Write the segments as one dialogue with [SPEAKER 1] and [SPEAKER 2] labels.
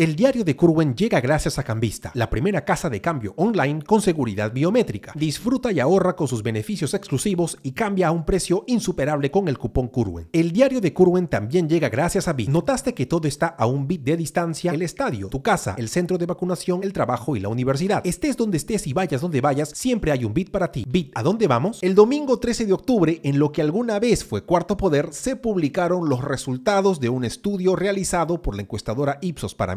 [SPEAKER 1] El diario de Curwen llega gracias a Cambista, la primera casa de cambio online con seguridad biométrica. Disfruta y ahorra con sus beneficios exclusivos y cambia a un precio insuperable con el cupón Curwen. El diario de Curwen también llega gracias a Bit. ¿Notaste que todo está a un bit de distancia? El estadio, tu casa, el centro de vacunación, el trabajo y la universidad. Estés donde estés y vayas donde vayas, siempre hay un bit para ti. Bit, ¿a dónde vamos? El domingo 13 de octubre, en lo que alguna vez fue Cuarto Poder, se publicaron los resultados de un estudio realizado por la encuestadora Ipsos para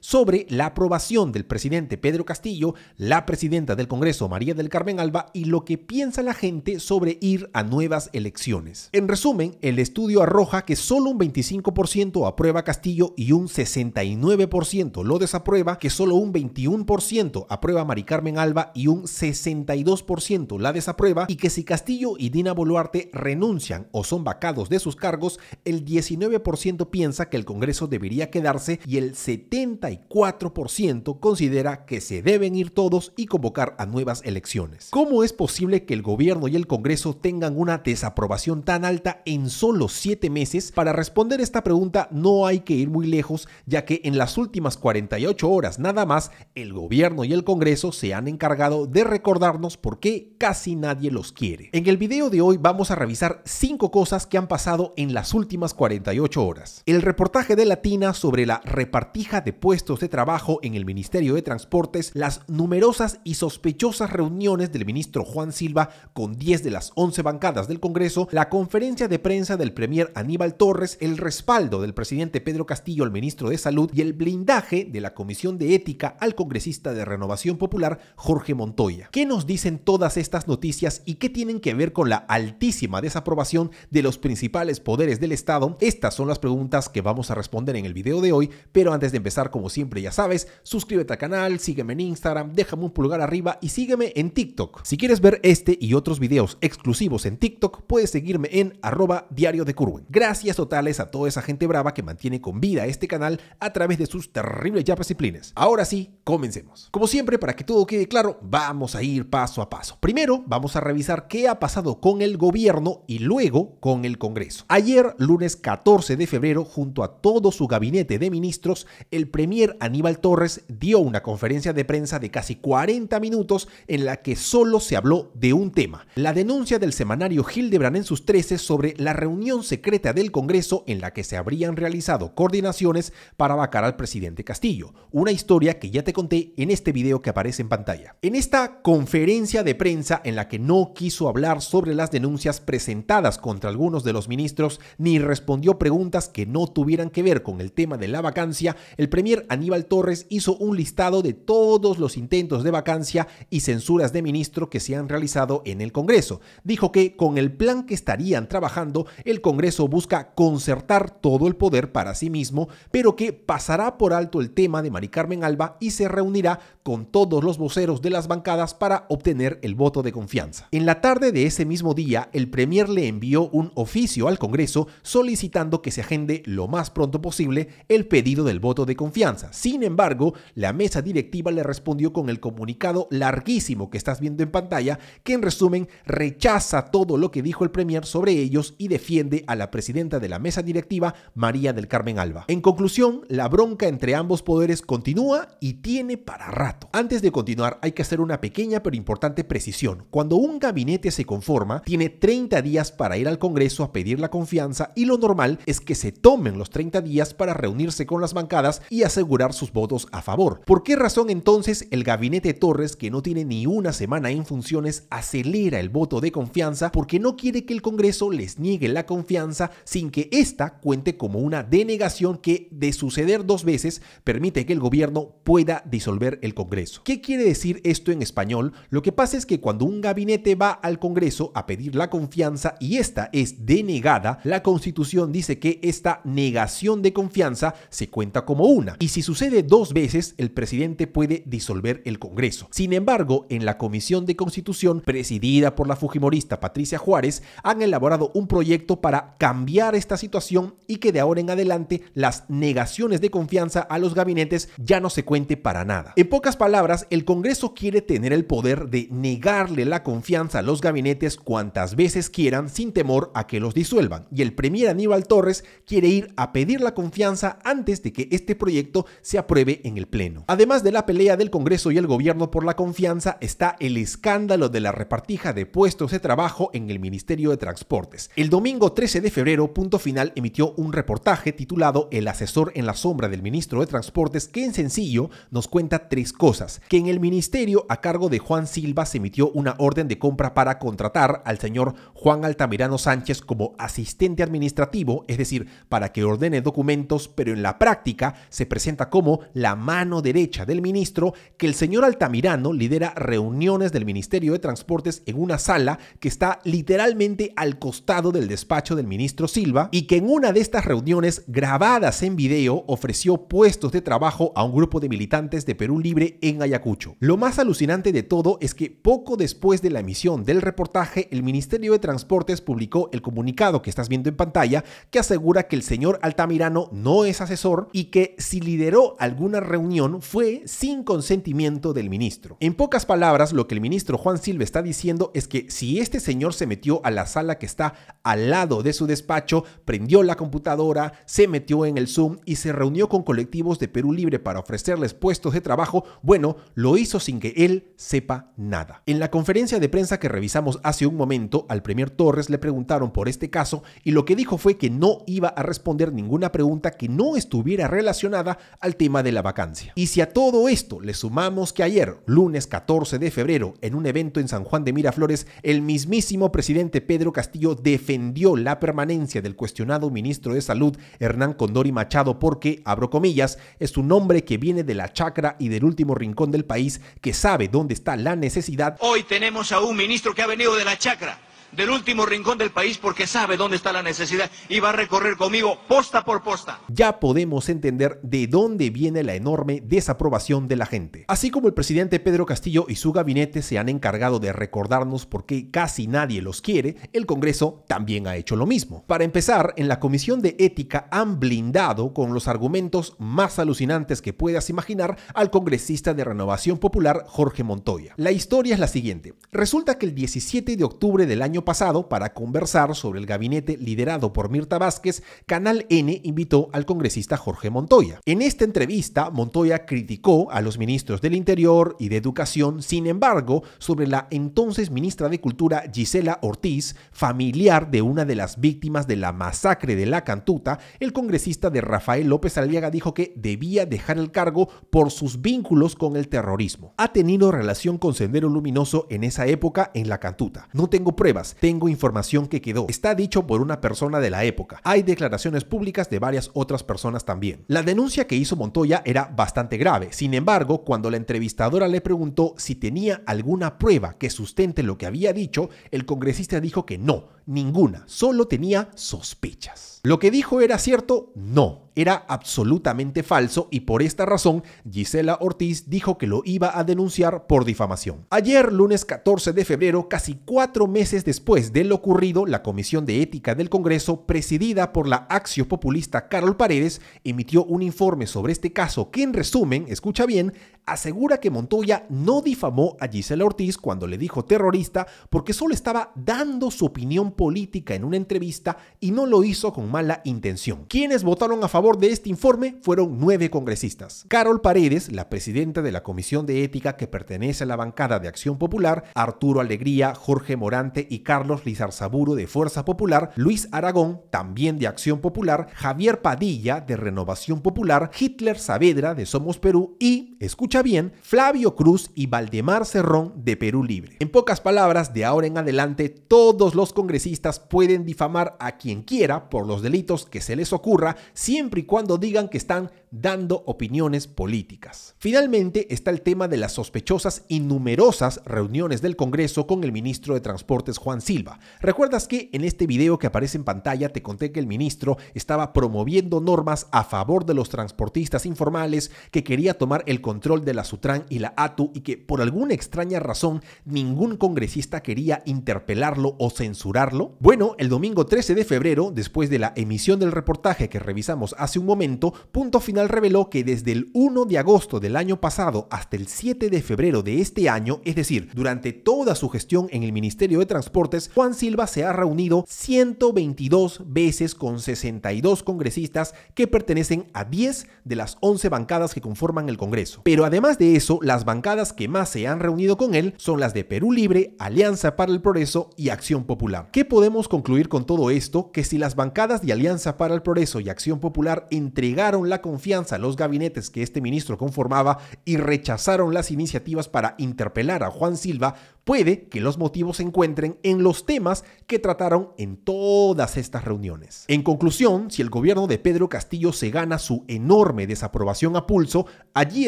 [SPEAKER 1] sobre la aprobación del presidente Pedro Castillo, la presidenta del Congreso María del Carmen Alba y lo que piensa la gente sobre ir a nuevas elecciones. En resumen, el estudio arroja que solo un 25% aprueba Castillo y un 69% lo desaprueba, que solo un 21% aprueba María Mari Carmen Alba y un 62% la desaprueba y que si Castillo y Dina Boluarte renuncian o son vacados de sus cargos, el 19% piensa que el Congreso debería quedarse y el 74% considera que se deben ir todos y convocar a nuevas elecciones. ¿Cómo es posible que el gobierno y el Congreso tengan una desaprobación tan alta en solo 7 meses? Para responder esta pregunta no hay que ir muy lejos, ya que en las últimas 48 horas nada más, el gobierno y el Congreso se han encargado de recordarnos por qué casi nadie los quiere. En el video de hoy vamos a revisar 5 cosas que han pasado en las últimas 48 horas. El reportaje de Latina sobre la repartición tija de puestos de trabajo en el Ministerio de Transportes las numerosas y sospechosas reuniones del ministro Juan Silva con 10 de las 11 bancadas del Congreso, la conferencia de prensa del premier Aníbal Torres, el respaldo del presidente Pedro Castillo al ministro de Salud y el blindaje de la Comisión de Ética al congresista de Renovación Popular Jorge Montoya. ¿Qué nos dicen todas estas noticias y qué tienen que ver con la altísima desaprobación de los principales poderes del Estado? Estas son las preguntas que vamos a responder en el video de hoy, pero antes antes de empezar, como siempre ya sabes, suscríbete al canal, sígueme en Instagram, déjame un pulgar arriba y sígueme en TikTok. Si quieres ver este y otros videos exclusivos en TikTok, puedes seguirme en arroba diario de Curwen. Gracias totales a toda esa gente brava que mantiene con vida este canal a través de sus terribles ya disciplinas. Ahora sí, comencemos. Como siempre, para que todo quede claro, vamos a ir paso a paso. Primero, vamos a revisar qué ha pasado con el gobierno y luego con el Congreso. Ayer, lunes 14 de febrero, junto a todo su gabinete de ministros, el premier Aníbal Torres dio una conferencia de prensa de casi 40 minutos en la que solo se habló de un tema, la denuncia del semanario Hildebrand en sus 13 sobre la reunión secreta del Congreso en la que se habrían realizado coordinaciones para vacar al presidente Castillo, una historia que ya te conté en este video que aparece en pantalla. En esta conferencia de prensa en la que no quiso hablar sobre las denuncias presentadas contra algunos de los ministros ni respondió preguntas que no tuvieran que ver con el tema de la vacancia, el premier Aníbal Torres hizo un listado de todos los intentos de vacancia y censuras de ministro que se han realizado en el Congreso. Dijo que con el plan que estarían trabajando, el Congreso busca concertar todo el poder para sí mismo, pero que pasará por alto el tema de Mari Carmen Alba y se reunirá con todos los voceros de las bancadas para obtener el voto de confianza. En la tarde de ese mismo día, el Premier le envió un oficio al Congreso solicitando que se agende lo más pronto posible el pedido del voto de confianza. Sin embargo, la mesa directiva le respondió con el comunicado larguísimo que estás viendo en pantalla, que en resumen rechaza todo lo que dijo el Premier sobre ellos y defiende a la presidenta de la mesa directiva, María del Carmen Alba. En conclusión, la bronca entre ambos poderes continúa y tiene para rato. Antes de continuar, hay que hacer una pequeña pero importante precisión. Cuando un gabinete se conforma, tiene 30 días para ir al Congreso a pedir la confianza y lo normal es que se tomen los 30 días para reunirse con las bancas y asegurar sus votos a favor. ¿Por qué razón entonces el gabinete Torres, que no tiene ni una semana en funciones, acelera el voto de confianza porque no quiere que el Congreso les niegue la confianza sin que ésta cuente como una denegación que, de suceder dos veces, permite que el gobierno pueda disolver el Congreso? ¿Qué quiere decir esto en español? Lo que pasa es que cuando un gabinete va al Congreso a pedir la confianza y esta es denegada, la Constitución dice que esta negación de confianza se cuenta como una. Y si sucede dos veces, el presidente puede disolver el Congreso. Sin embargo, en la Comisión de Constitución, presidida por la Fujimorista Patricia Juárez, han elaborado un proyecto para cambiar esta situación y que de ahora en adelante las negaciones de confianza a los gabinetes ya no se cuente para nada. En pocas palabras, el Congreso quiere tener el poder de negarle la confianza a los gabinetes cuantas veces quieran sin temor a que los disuelvan. Y el premier Aníbal Torres quiere ir a pedir la confianza antes de que este proyecto se apruebe en el Pleno. Además de la pelea del Congreso y el gobierno por la confianza, está el escándalo de la repartija de puestos de trabajo en el Ministerio de Transportes. El domingo 13 de febrero, Punto Final emitió un reportaje titulado El asesor en la sombra del ministro de Transportes, que en sencillo nos cuenta tres cosas. Que en el ministerio a cargo de Juan Silva se emitió una orden de compra para contratar al señor Juan Altamirano Sánchez como asistente administrativo, es decir, para que ordene documentos, pero en la práctica se presenta como la mano derecha del ministro, que el señor Altamirano lidera reuniones del Ministerio de Transportes en una sala que está literalmente al costado del despacho del ministro Silva y que en una de estas reuniones grabadas en video ofreció puestos de trabajo a un grupo de militantes de Perú Libre en Ayacucho. Lo más alucinante de todo es que poco después de la emisión del reportaje, el Ministerio de Transportes publicó el comunicado que estás viendo en pantalla que asegura que el señor Altamirano no es asesor y que si lideró alguna reunión fue sin consentimiento del ministro. En pocas palabras, lo que el ministro Juan Silva está diciendo es que si este señor se metió a la sala que está al lado de su despacho, prendió la computadora, se metió en el Zoom y se reunió con colectivos de Perú Libre para ofrecerles puestos de trabajo, bueno, lo hizo sin que él sepa nada. En la conferencia de prensa que revisamos hace un momento, al Premier Torres le preguntaron por este caso y lo que dijo fue que no iba a responder ninguna pregunta que no estuviera relacionada al tema de la vacancia. Y si a todo esto le sumamos que ayer, lunes 14 de febrero, en un evento en San Juan de Miraflores, el mismísimo presidente Pedro Castillo defendió la permanencia del cuestionado ministro de Salud, Hernán Condori Machado, porque, abro comillas, es un hombre que viene de la chacra y del último rincón del país, que sabe dónde está la necesidad. Hoy tenemos a un ministro que ha venido de la chacra del último rincón del país porque sabe dónde está la necesidad y va a recorrer conmigo posta por posta. Ya podemos entender de dónde viene la enorme desaprobación de la gente. Así como el presidente Pedro Castillo y su gabinete se han encargado de recordarnos por qué casi nadie los quiere, el Congreso también ha hecho lo mismo. Para empezar, en la Comisión de Ética han blindado con los argumentos más alucinantes que puedas imaginar al congresista de Renovación Popular Jorge Montoya. La historia es la siguiente. Resulta que el 17 de octubre del año pasado para conversar sobre el gabinete liderado por Mirta Vázquez, Canal N invitó al congresista Jorge Montoya. En esta entrevista, Montoya criticó a los ministros del Interior y de Educación, sin embargo, sobre la entonces ministra de Cultura Gisela Ortiz, familiar de una de las víctimas de la masacre de La Cantuta, el congresista de Rafael López Aliaga dijo que debía dejar el cargo por sus vínculos con el terrorismo. Ha tenido relación con Sendero Luminoso en esa época en La Cantuta. No tengo pruebas tengo información que quedó. Está dicho por una persona de la época. Hay declaraciones públicas de varias otras personas también. La denuncia que hizo Montoya era bastante grave. Sin embargo, cuando la entrevistadora le preguntó si tenía alguna prueba que sustente lo que había dicho, el congresista dijo que no, ninguna, solo tenía sospechas. ¿Lo que dijo era cierto? No, era absolutamente falso y por esta razón Gisela Ortiz dijo que lo iba a denunciar por difamación. Ayer, lunes 14 de febrero, casi cuatro meses después Después de lo ocurrido, la Comisión de Ética del Congreso, presidida por la axio populista Carol Paredes, emitió un informe sobre este caso que en resumen, escucha bien, asegura que Montoya no difamó a Gisela Ortiz cuando le dijo terrorista porque solo estaba dando su opinión política en una entrevista y no lo hizo con mala intención. Quienes votaron a favor de este informe fueron nueve congresistas. Carol Paredes, la presidenta de la Comisión de Ética que pertenece a la bancada de Acción Popular, Arturo Alegría, Jorge Morante y Carlos Carlos Saburo de Fuerza Popular, Luis Aragón, también de Acción Popular, Javier Padilla de Renovación Popular, Hitler Saavedra de Somos Perú y, escucha bien, Flavio Cruz y Valdemar Cerrón de Perú Libre. En pocas palabras, de ahora en adelante, todos los congresistas pueden difamar a quien quiera por los delitos que se les ocurra, siempre y cuando digan que están dando opiniones políticas. Finalmente está el tema de las sospechosas y numerosas reuniones del Congreso con el ministro de Transportes Juan Silva. ¿Recuerdas que en este video que aparece en pantalla te conté que el ministro estaba promoviendo normas a favor de los transportistas informales, que quería tomar el control de la Sutran y la ATU y que por alguna extraña razón ningún congresista quería interpelarlo o censurarlo? Bueno, el domingo 13 de febrero, después de la emisión del reportaje que revisamos hace un momento, punto final reveló que desde el 1 de agosto del año pasado hasta el 7 de febrero de este año, es decir, durante toda su gestión en el Ministerio de Transportes, Juan Silva se ha reunido 122 veces con 62 congresistas que pertenecen a 10 de las 11 bancadas que conforman el Congreso. Pero además de eso, las bancadas que más se han reunido con él son las de Perú Libre, Alianza para el Progreso y Acción Popular. ¿Qué podemos concluir con todo esto? Que si las bancadas de Alianza para el Progreso y Acción Popular entregaron la confianza los gabinetes que este ministro conformaba y rechazaron las iniciativas para interpelar a Juan Silva Puede que los motivos se encuentren en los temas que trataron en todas estas reuniones. En conclusión, si el gobierno de Pedro Castillo se gana su enorme desaprobación a pulso, allí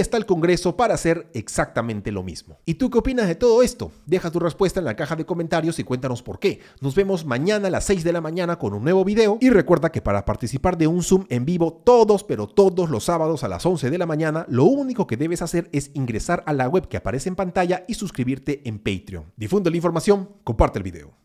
[SPEAKER 1] está el Congreso para hacer exactamente lo mismo. ¿Y tú qué opinas de todo esto? Deja tu respuesta en la caja de comentarios y cuéntanos por qué. Nos vemos mañana a las 6 de la mañana con un nuevo video y recuerda que para participar de un Zoom en vivo todos, pero todos los sábados a las 11 de la mañana, lo único que debes hacer es ingresar a la web que aparece en pantalla y suscribirte en Patreon. Difunde la información, comparte el video.